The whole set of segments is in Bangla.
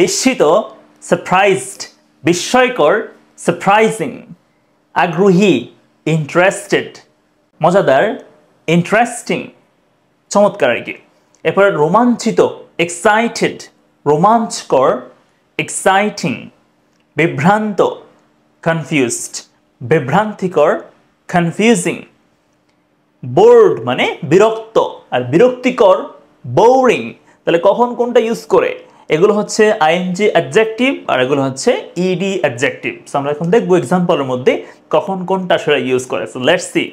বিস্মিত সারপ্রাইজড বিস্ময়কর সারপ্রাইজিং আগ্রহী ইন্টারেস্টেড মজাদার ইন্টারেস্টিং চমৎকার আর কি এরপরে রোমাঞ্চিত এক্সাইটেড রোমাঞ্চকর এক্সাইটিং বিভ্রান্ত কনফিউজড বিভ্রান্তিকর কনফিউজিং বোর্ড মানে বিরক্ত আর বিরক্তিকর বোরিং তাহলে কখন কোনটা ইউজ করে এগুলো হচ্ছে আইএনজি অ্যাডজেক্টিভ আর এগুলো হচ্ছে ইডি অ্যাডজেক্টিভ সো আমরা এখন দেখবো এক্সাম্পলের মধ্যে কখন কোনটা সেটা ইউজ করে so let's see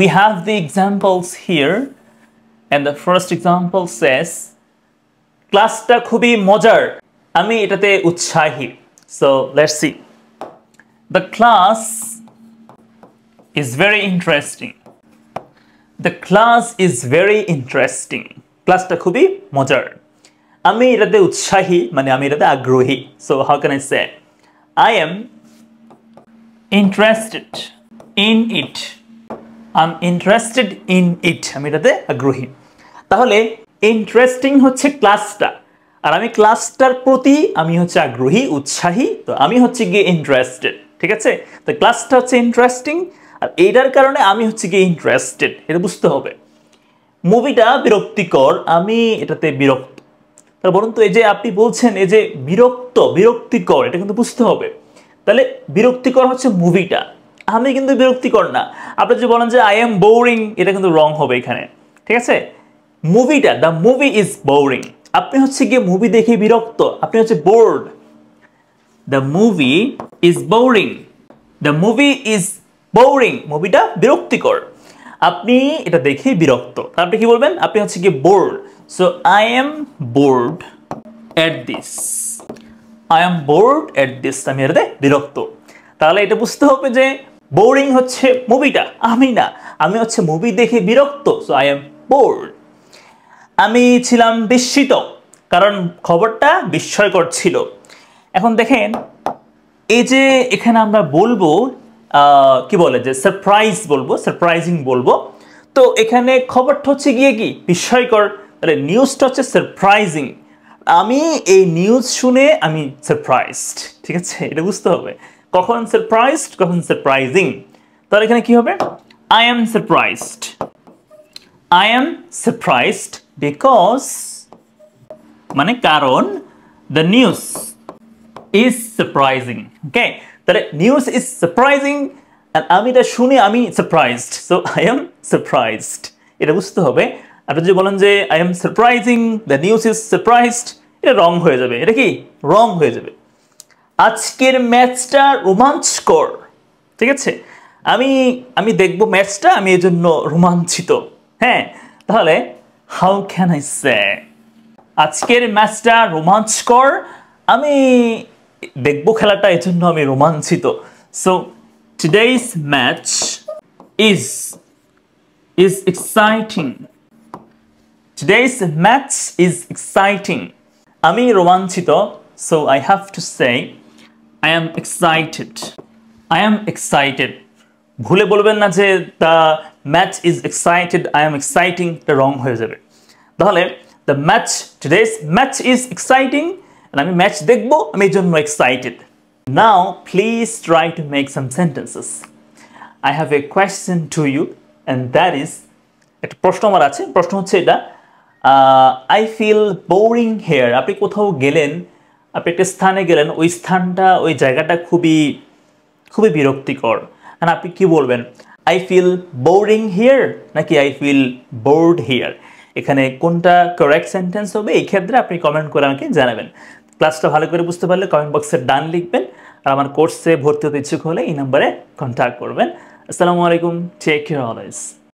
we have the examples here and the first example says ক্লাসটা খুবই মজার আমি এটাতে উৎসাহী so let's see the class is very interesting the class is very interesting ক্লাসটা খুবই মজার আমি এটাতে উৎসাহী মানে আমি এটাতে আগ্রহী so how can I say I am interested in it I am interested in it আমি এটাতে আগ্রহী তাহলে ইন্টারেস্টিং হচ্ছে ক্লাসটা আর আমি ক্লাসটার প্রতি আমি হচ্ছে আগ্রহী উৎসাহী তো আমি হচ্ছে গিয়ে ইন্টারেস্টেড ঠিক আছে তো ক্লাসটা হচ্ছে ইন্টারেস্টিং আর এইটার কারণে আমি হচ্ছে গিয়ে ইন্টারেস্টেড এটা বুঝতে হবে মুভিটা বিরক্তিকর আমি এটাতে বিরক্ত তাহলে বলুন তো এই যে আপনি বলছেন এই যে বিরক্ত বিরক্তিকর এটা কিন্তু বুঝতে হবে তাহলে বিরক্তিকর হচ্ছে মুভিটা আমি কিন্তু বিরক্তিকর না আপনি যদি বলেন যে আই এম বোরিং এটা কিন্তু রং হবে এখানে ঠিক আছে মুভিটা দ্য মুভি ইজ বোরিং আপনি হচ্ছে গিয়ে মুভি দেখে বিরক্ত আপনি হচ্ছে bored the movie is boring the movie is boring মুভিটা বিরক্তিকর আপনি এটা দেখেই বিরক্ত আপনি কি বলবেন আপনি হচ্ছে গিয়ে bored So I am bored at this. I am bored at this. আমি এটাতে বিরক্ত তাহলে এটা বুঝতে হবে যে বোরিং হচ্ছে মুভিটা আমি না আমি হচ্ছে মুভি দেখে বিরক্ত সো আই এম বোর্ড আমি ছিলাম বিস্মিত কারণ খবরটা বিস্ময়কর ছিল এখন দেখেন এই যে এখানে আমরা বলবো কি বলে যে সারপ্রাইজ বলবো সারপ্রাইজিং বলবো তো এখানে খবরটা হচ্ছে গিয়ে কি বিস্ময়কর মানে নিউজটা হচ্ছে সারপ্রাইজিং আমি এই নিউজ শুনে আমি সারপ্রাইজড ঠিক আছে এটা বুঝতে হবে কখন সারপ্রাইজড কখন সারপ্রাইজিং তাহলে এখানে কি হবে I am surprised I am surprised because মানে কারণ the news is surprising okay তাহলে নিউজ ইজ সারপ্রাইজিং আমি এটা শুনে আমি surprised so I am surprised এটা বুঝতে হবে আপনি যদি বলেন যে I am surprising the news is surprised এটা রং হয়ে যাবে এটা কি রং হয়ে যাবে আজকের ম্যাচটা রোমাঞ্চকর ঠিক আছে আমি আমি দেখব ম্যাচটা আমি এই জন্য রোমাঞ্চিত হ্যাঁ তাহলে হাউ ক্যান আই সে আজকের ম্যাচটা রোমাঞ্চকর আমি দেখব খেলাটা এই জন্য আমি রোমাঞ্চিত so today's match is is exciting Today's match is exciting. আমি রোমাঞ্চিত so I have to say I am excited. I am excited. ভুলে বলবেন না যে the match is excited I am exciting এটা রং হয়ে যাবে তাহলে match, today's match is exciting and আমি ম্যাচ দেখব আমি এই জন্য excited now please try to make some sentences I have a question to you and that is একটা প্রশ্ন আমার আছে প্রশ্ন হচ্ছে এটা আই ফিল বোরিং হেয়ার আপনি কোথাও গেলেন আপনি একটা স্থানে গেলেন ওই স্থানটা ওই জায়গাটা খুবই খুবই বিরক্তিকর মানে আপনি কি বলবেন আই ফিল বোরিং হিয়ার নাকি আই ফিল বোর্ড হিয়ার এখানে কোনটা কারেক্ট সেন্টেন্স হবে এই ক্ষেত্রে আপনি কমেন্ট করে আমাকে জানাবেন ক্লাসটা ভালো করে বুঝতে পারলে কমেন্ট বক্সে ডান লিখবেন আর আমার কোর্সে ভর্তি হতে ইচ্ছুক হলে এই নাম্বারে কন্ট্যাক্ট করবেন আসসালামু আলাইকুম টেক কেয়ার অলওয়েজ